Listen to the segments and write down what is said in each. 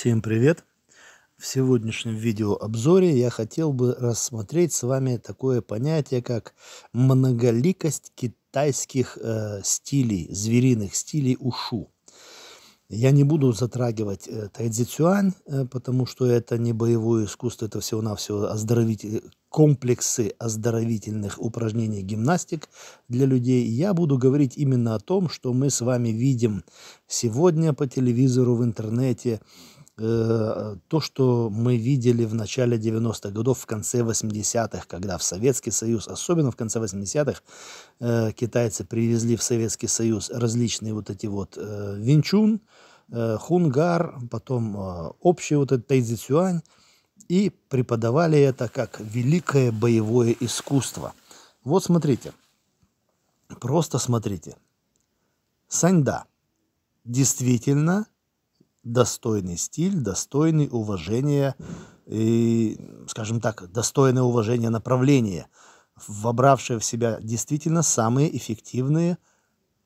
Всем привет! В сегодняшнем видеообзоре я хотел бы рассмотреть с вами такое понятие, как многоликость китайских э, стилей, звериных стилей ушу. Я не буду затрагивать э, тайцзицюань, э, потому что это не боевое искусство, это всего-навсего оздоровитель, э, комплексы оздоровительных упражнений гимнастик для людей. Я буду говорить именно о том, что мы с вами видим сегодня по телевизору, в интернете, Э, то, что мы видели в начале 90-х годов, в конце 80-х, когда в Советский Союз, особенно в конце 80-х, э, китайцы привезли в Советский Союз различные вот эти вот э, винчун, э, хунгар, потом э, общий вот этот тайзицюань, и преподавали это как великое боевое искусство. Вот смотрите, просто смотрите. Саньда – действительно достойный стиль, достойный уважения и, скажем так, достойное уважения направления, вобравшее в себя действительно самые эффективные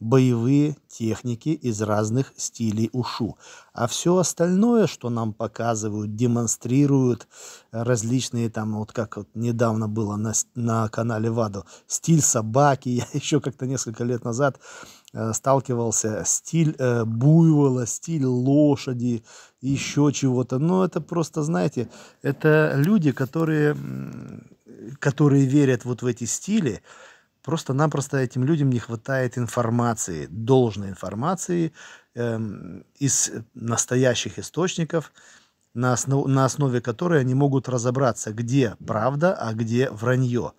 боевые техники из разных стилей ушу. А все остальное, что нам показывают, демонстрируют э, различные там, вот как вот недавно было на, на канале ВАДО, стиль собаки, я еще как-то несколько лет назад Э, сталкивался стиль э, буйвола, стиль лошади, еще чего-то. Но это просто, знаете, это люди, которые, которые верят вот в эти стили. Просто-напросто этим людям не хватает информации, должной информации э, из настоящих источников – на, основ, на основе которой они могут разобраться, где правда, а где вранье.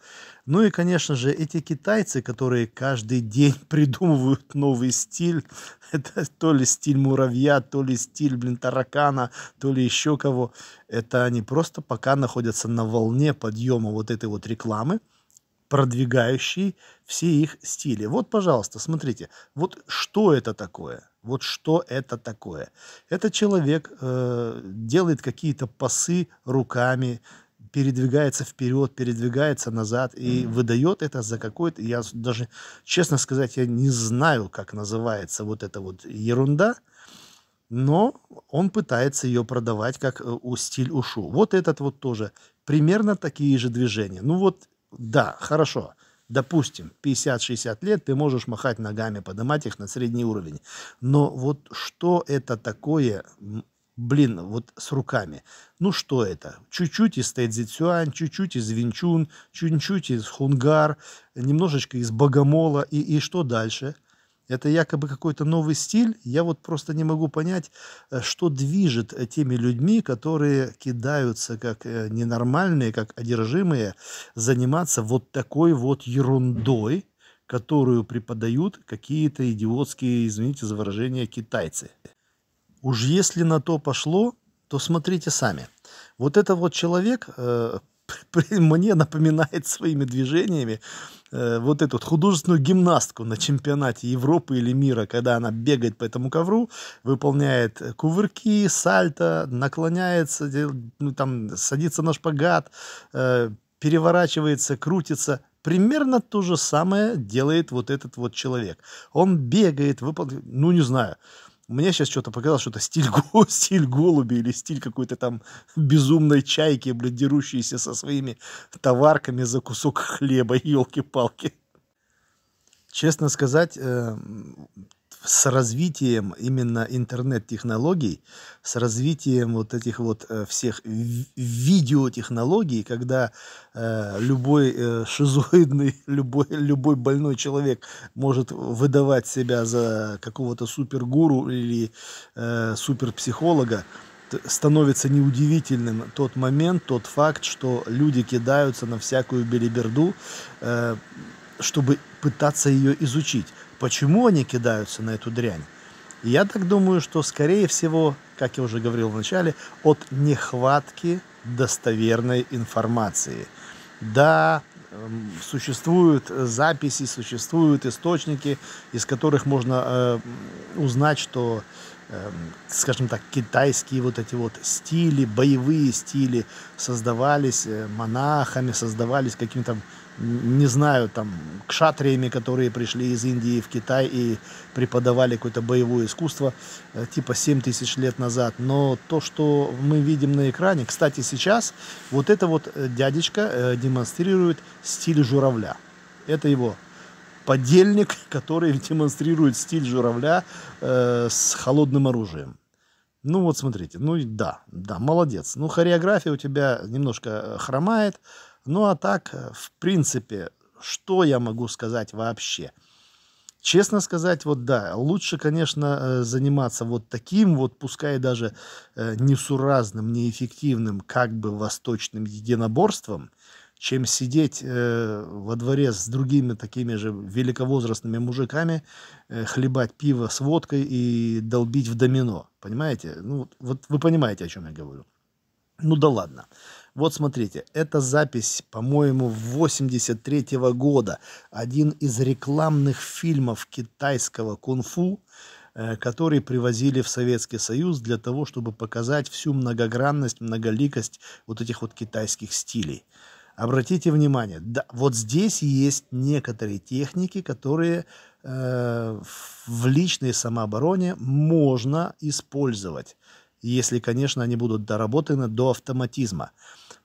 Ну и, конечно же, эти китайцы, которые каждый день придумывают новый стиль, это то ли стиль муравья, то ли стиль, блин, таракана, то ли еще кого, это они просто пока находятся на волне подъема вот этой вот рекламы, продвигающий все их стили. Вот, пожалуйста, смотрите, вот что это такое? Вот что это такое? Это человек э, делает какие-то пасы руками, передвигается вперед, передвигается назад и mm-hmm. выдает это за какой-то, я даже, честно сказать, я не знаю, как называется вот эта вот ерунда, но он пытается ее продавать как э, у стиль ушу. Вот этот вот тоже примерно такие же движения. Ну вот да, хорошо. Допустим, 50-60 лет ты можешь махать ногами, поднимать их на средний уровень. Но вот что это такое, блин, вот с руками? Ну что это? Чуть-чуть из Тэдзицюань, чуть-чуть из Винчун, чуть-чуть из Хунгар, немножечко из Богомола. И, и что дальше? – это якобы какой-то новый стиль. Я вот просто не могу понять, э, что движет э, теми людьми, которые кидаются как э, ненормальные, как одержимые, заниматься вот такой вот ерундой, которую преподают какие-то идиотские, извините за выражение, китайцы. Уж если на то пошло, то смотрите сами. Вот это вот человек, мне напоминает своими движениями э, вот эту художественную гимнастку на чемпионате Европы или мира, когда она бегает по этому ковру, выполняет э, кувырки, сальто, наклоняется, ну, там, садится на шпагат, э, переворачивается, крутится. Примерно то же самое делает вот этот вот человек. Он бегает, выполняет, ну, не знаю, мне сейчас что-то показалось, что-то стиль, гол, стиль голуби или стиль какой-то там безумной чайки, блядь, дерущейся со своими товарками за кусок хлеба, елки-палки. Честно сказать, эм, с развитием именно интернет-технологий, с развитием вот этих вот э, всех видеотехнологий, когда э, любой э, шизоидный, любой, любой больной человек может выдавать себя за какого-то супергуру или э, суперпсихолога, становится неудивительным тот момент, тот факт, что люди кидаются на всякую белиберду, э, чтобы пытаться ее изучить почему они кидаются на эту дрянь. я так думаю, что, скорее всего, как я уже говорил в начале, от нехватки достоверной информации. Да, эм, существуют записи, существуют источники, из которых можно э, узнать, что, э, скажем так, китайские вот эти вот стили, боевые стили создавались э, монахами, создавались каким-то, не знаю, там, кшатриями, которые пришли из Индии в Китай и преподавали какое-то боевое искусство э, типа 7 тысяч лет назад. Но то, что мы видим на экране, кстати, сейчас вот это вот э, дядечка э, демонстрирует стиль журавля. Это его подельник, который демонстрирует стиль журавля э, с холодным оружием. Ну вот смотрите, ну да, да, молодец. Ну хореография у тебя немножко хромает, ну а так, в принципе, что я могу сказать вообще? Честно сказать, вот да, лучше, конечно, э, заниматься вот таким вот, пускай даже э, несуразным, неэффективным, как бы восточным единоборством, чем сидеть э, во дворе с другими такими же великовозрастными мужиками, э, хлебать пиво с водкой и долбить в домино. Понимаете? Ну, вот вы понимаете, о чем я говорю. Ну да ладно. Вот смотрите, это запись, по-моему, 83 -го года. Один из рекламных фильмов китайского кунг-фу, э, который привозили в Советский Союз для того, чтобы показать всю многогранность, многоликость вот этих вот китайских стилей. Обратите внимание, да, вот здесь есть некоторые техники, которые э, в личной самообороне можно использовать если, конечно, они будут доработаны до автоматизма.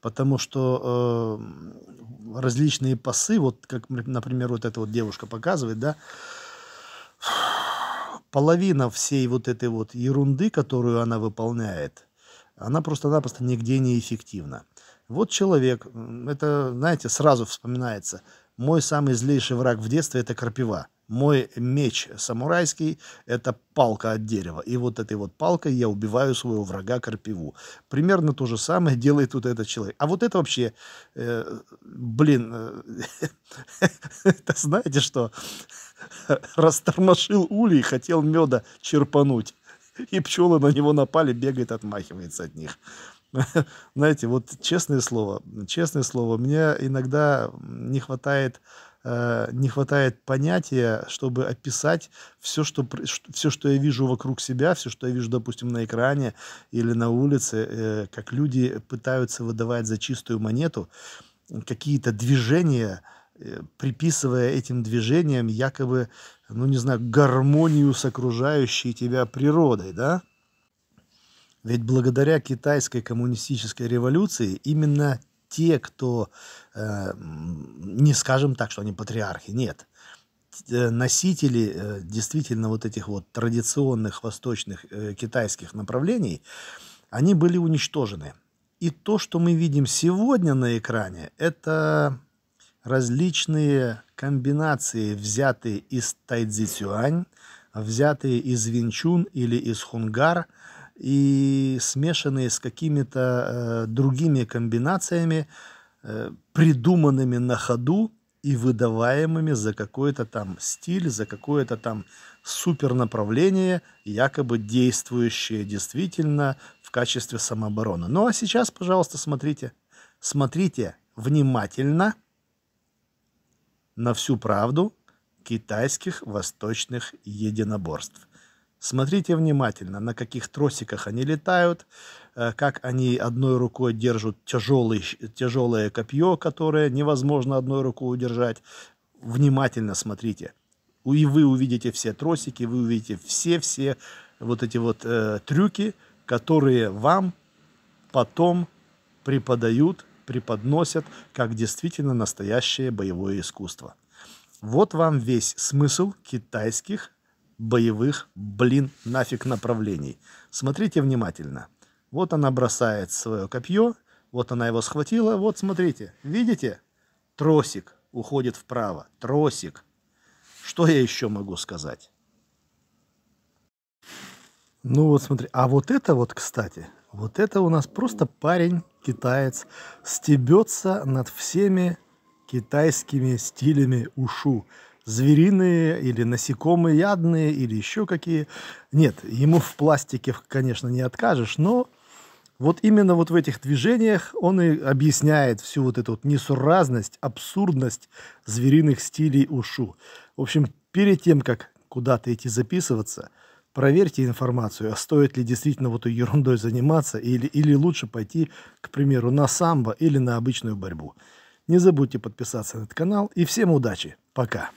Потому что э, различные пасы, вот как, например, вот эта вот девушка показывает, да, половина всей вот этой вот ерунды, которую она выполняет, она просто-напросто нигде не эффективна. Вот человек, это, знаете, сразу вспоминается, мой самый злейший враг в детстве – это крапива – мой меч самурайский – это палка от дерева. И вот этой вот палкой я убиваю своего врага Карпиву. Примерно то же самое делает вот этот человек. А вот это вообще, э, блин, э, это знаете что? Растормошил улей, хотел меда черпануть. И пчелы на него напали, бегает, отмахивается от них. Знаете, вот честное слово, честное слово, мне иногда не хватает э, не хватает понятия, чтобы описать все что, все, что я вижу вокруг себя, все, что я вижу, допустим, на экране или на улице, э, как люди пытаются выдавать за чистую монету какие-то движения, э, приписывая этим движениям якобы, ну не знаю, гармонию с окружающей тебя природой, да? Ведь благодаря китайской коммунистической революции именно те, кто, э, не скажем так, что они патриархи, нет. Э, носители э, действительно вот этих вот традиционных восточных э, китайских направлений, они были уничтожены. И то, что мы видим сегодня на экране, это различные комбинации, взятые из Тайцзи взятые из Винчун или из Хунгар – и смешанные с какими-то э, другими комбинациями, э, придуманными на ходу и выдаваемыми за какой-то там стиль, за какое-то там супернаправление, якобы действующее действительно в качестве самообороны. Ну а сейчас, пожалуйста, смотрите. Смотрите внимательно на всю правду китайских восточных единоборств – Смотрите внимательно, на каких тросиках они летают, э, как они одной рукой держат тяжелый, тяжелое копье, которое невозможно одной рукой удержать. Внимательно смотрите. И вы увидите все тросики, вы увидите все-все вот эти вот э, трюки, которые вам потом преподают, преподносят как действительно настоящее боевое искусство. Вот вам весь смысл китайских боевых, блин, нафиг направлений. Смотрите внимательно. Вот она бросает свое копье, вот она его схватила, вот смотрите, видите? Тросик уходит вправо, тросик. Что я еще могу сказать? Ну вот смотри, а вот это вот, кстати, вот это у нас просто парень, китаец, стебется над всеми китайскими стилями ушу звериные или насекомые ядные или еще какие. Нет, ему в пластике, конечно, не откажешь, но вот именно вот в этих движениях он и объясняет всю вот эту вот несуразность, абсурдность звериных стилей ушу. В общем, перед тем, как куда-то идти записываться, проверьте информацию, а стоит ли действительно вот этой ерундой заниматься, или, или лучше пойти, к примеру, на самбо или на обычную борьбу. Не забудьте подписаться на этот канал, и всем удачи. Пока.